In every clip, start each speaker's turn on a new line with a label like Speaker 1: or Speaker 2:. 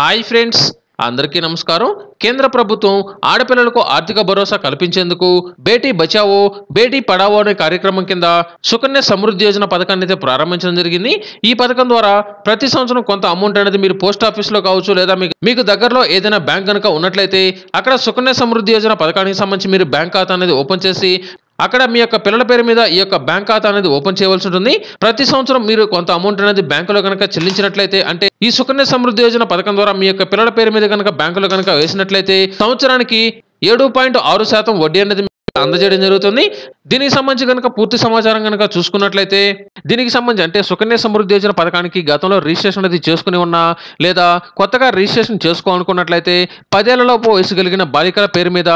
Speaker 1: hi friends అందరికీ నమస్కారం కేంద్ర ప్రభుత్వం ఆడపిల్లలకు ఆర్థిక భరోసా కల్పించేందుకు బేటీ బచావో బేటీ పడావో అనే కార్యక్రమం కింద సుకన్య సమృద్ధి యోజన పథకాన్ని అయితే ప్రారంభించడం జరిగింది ఈ పథకం ద్వారా ప్రతి సంవత్సరం కొంత అమౌంట్ అనేది మీరు పోస్ట్ ఆఫీస్లో కావచ్చు లేదా మీకు దగ్గరలో ఏదైనా బ్యాంక్ కనుక ఉన్నట్లయితే అక్కడ సుకన్య సమృద్ధి యోజన పథకానికి సంబంధించి మీరు బ్యాంక్ ఖాతా అనేది ఓపెన్ చేసి అక్కడ మీ యొక్క పిల్లల పేరు మీద ఈ యొక్క బ్యాంక్ ఖాతా అనేది ఓపెన్ చేయవలసి ఉంటుంది ప్రతి సంవత్సరం మీరు కొంత అమౌంట్ అనేది బ్యాంకులో కనుక చెల్లించినట్లయితే అంటే ఈ సుకన్య సమృద్ధి యోజన పథకం ద్వారా మీ యొక్క పిల్లల పేరు మీద కనుక బ్యాంకులో కనుక వేసినట్లయితే సంవత్సరానికి ఏడు పాయింట్ ఆరు శాతం వడ్డీ అనేది అందజేయడం జరుగుతుంది దీనికి సంబంధించి కనుక పూర్తి సమాచారం కనుక చూసుకున్నట్లయితే దీనికి సంబంధించి అంటే సుకన్య సమృద్ధి యోజన పథకానికి గతంలో రిజిస్ట్రేషన్ అనేది చేసుకుని ఉన్నా లేదా కొత్తగా రిజిస్ట్రేషన్ చేసుకోవాలనుకున్నట్లయితే పదేళ్లలోపు వయసు కలిగిన బాలికల పేరు మీద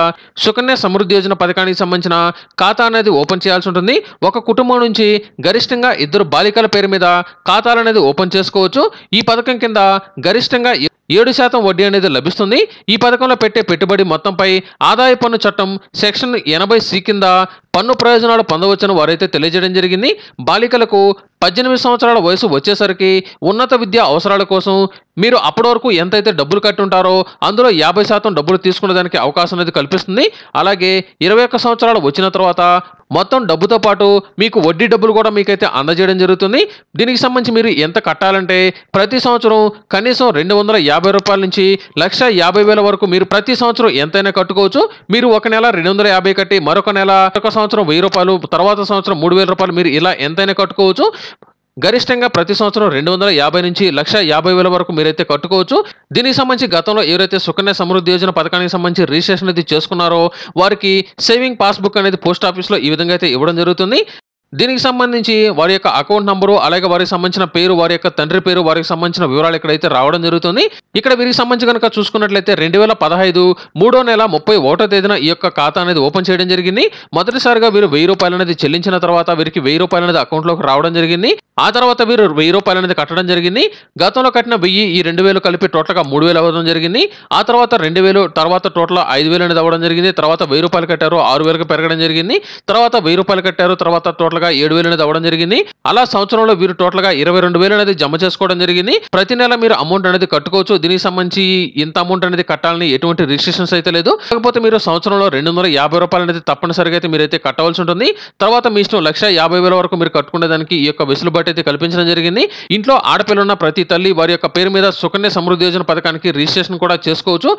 Speaker 1: సుకన్య సమృద్ధి యోజన పథకానికి సంబంధించిన ఖాతా అనేది ఓపెన్ చేయాల్సి ఉంటుంది ఒక కుటుంబం నుంచి గరిష్టంగా ఇద్దరు బాలికల పేరు మీద ఖాతాలు అనేది ఓపెన్ చేసుకోవచ్చు ఈ పథకం కింద గరిష్టంగా ఏడు శాతం వడ్డీ అనేది లభిస్తుంది ఈ పథకంలో పెట్టే పెట్టుబడి మొత్తంపై ఆదాయ పన్ను చట్టం సెక్షన్ ఎనభై సి కింద పన్ను ప్రయోజనాలు పొందవచ్చని వారైతే తెలియజేయడం జరిగింది బాలికలకు పద్దెనిమిది సంవత్సరాల వయసు వచ్చేసరికి ఉన్నత విద్య అవసరాల కోసం మీరు అప్పటి వరకు ఎంతైతే డబ్బులు కట్టుంటారో అందులో యాభై శాతం డబ్బులు తీసుకునే దానికి అవకాశం అనేది కల్పిస్తుంది అలాగే ఇరవై ఒక్క సంవత్సరాలు వచ్చిన తర్వాత మొత్తం డబ్బుతో పాటు మీకు వడ్డీ డబ్బులు కూడా మీకైతే అందజేయడం జరుగుతుంది దీనికి సంబంధించి మీరు ఎంత కట్టాలంటే ప్రతి సంవత్సరం కనీసం రెండు వందల యాభై రూపాయల నుంచి లక్ష యాభై వేల వరకు మీరు ప్రతి సంవత్సరం ఎంతైనా కట్టుకోవచ్చు మీరు ఒక నెల రెండు వందల యాభై కట్టి మరొక నెల ఒక సంవత్సరం వెయ్యి రూపాయలు తర్వాత సంవత్సరం మూడు వేల రూపాయలు మీరు ఇలా ఎంతైనా కట్టుకోవచ్చు గరిష్టంగా ప్రతి సంవత్సరం రెండు వందల యాభై నుంచి లక్ష యాభై వేల వరకు మీరైతే కట్టుకోవచ్చు దీనికి సంబంధించి గతంలో ఎవరైతే సుకన్య సమృద్ధి యోజన పథకానికి సంబంధించి రిజిస్ట్రేషన్ అయితే చేసుకున్నారో వారికి సేవింగ్ పాస్బుక్ అనేది పోస్ట్ ఆఫీస్లో ఈ విధంగా అయితే ఇవ్వడం జరుగుతుంది దీనికి సంబంధించి వారి యొక్క అకౌంట్ నంబరు అలాగే వారికి సంబంధించిన పేరు వారి యొక్క తండ్రి పేరు వారికి సంబంధించిన వివరాలు ఇక్కడైతే రావడం జరుగుతుంది ఇక్కడ వీరికి సంబంధించి కనుక చూసుకున్నట్లయితే రెండు వేల పదహైదు మూడో నెల ముప్పై ఒకటో తేదీన ఈ యొక్క ఖాతా అనేది ఓపెన్ చేయడం జరిగింది మొదటిసారిగా వీరు వెయ్యి రూపాయలు అనేది చెల్లించిన తర్వాత వీరికి వెయ్యి రూపాయలు అనేది అకౌంట్లోకి రావడం జరిగింది ఆ తర్వాత వీరు వెయ్యి రూపాయలు అనేది కట్టడం జరిగింది గతంలో కట్టిన వెయ్యి ఈ రెండు వేలు కలిపి టోటల్గా మూడు వేలు అవ్వడం జరిగింది ఆ తర్వాత రెండు వేలు తర్వాత టోటల్ ఐదు వేలు అనేది అవ్వడం జరిగింది తర్వాత వెయ్యి రూపాయలు కట్టారు ఆరు వేలకు పెరగడం జరిగింది తర్వాత వెయ్యి రూపాయలు కట్టారు తర్వాత టోటల్ టోటల్గా ఏడు వేలు అనేది అవ్వడం జరిగింది అలా సంవత్సరంలో వీరు టోటల్గా ఇరవై రెండు వేలు అనేది జమ చేసుకోవడం జరిగింది ప్రతి నెల మీరు అమౌంట్ అనేది కట్టుకోవచ్చు దీనికి సంబంధించి ఇంత అమౌంట్ అనేది కట్టాలని ఎటువంటి రిజిస్ట్రేషన్స్ అయితే లేదు కాకపోతే మీరు సంవత్సరంలో రెండు వందల యాభై రూపాయలు అనేది తప్పనిసరిగా అయితే మీరు అయితే కట్టవలసి ఉంటుంది తర్వాత మీ ఇష్టం లక్ష యాభై వేల వరకు మీరు కట్టుకునే దానికి ఈ యొక్క వెసులుబాటు అయితే కల్పించడం జరిగింది ఇంట్లో ఆడపిల్లలున్న ప్రతి తల్లి వారి యొక్క పేరు మీద సుకన్య సమృద్ధి యోజన పథకానికి రిజిస్ట్రేషన్ కూడా చేసుకోవచ్చు